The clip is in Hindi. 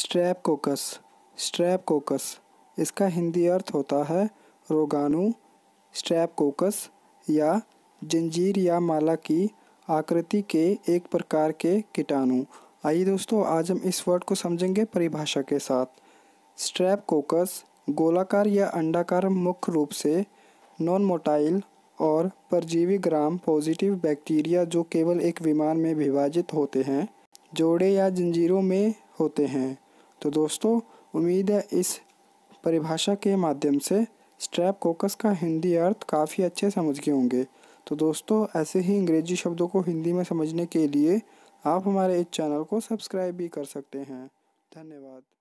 स्ट्रैप कोकस स्ट्रैप कोकस इसका हिंदी अर्थ होता है रोगाणु स्ट्रैप कोकस या जंजीर या माला की आकृति के एक प्रकार के कीटाणु आइए दोस्तों आज हम इस वर्ड को समझेंगे परिभाषा के साथ स्ट्रैप कोकस गोलाकार या अंडाकार मुख्य रूप से नॉन मोटाइल और परजीवी ग्राम पॉजिटिव बैक्टीरिया जो केवल एक विमान में विभाजित होते हैं जोड़े या जंजीरों में होते हैं तो दोस्तों उम्मीद है इस परिभाषा के माध्यम से स्ट्रैप कोकस का हिंदी अर्थ काफ़ी अच्छे समझ गए होंगे तो दोस्तों ऐसे ही अंग्रेजी शब्दों को हिंदी में समझने के लिए आप हमारे इस चैनल को सब्सक्राइब भी कर सकते हैं धन्यवाद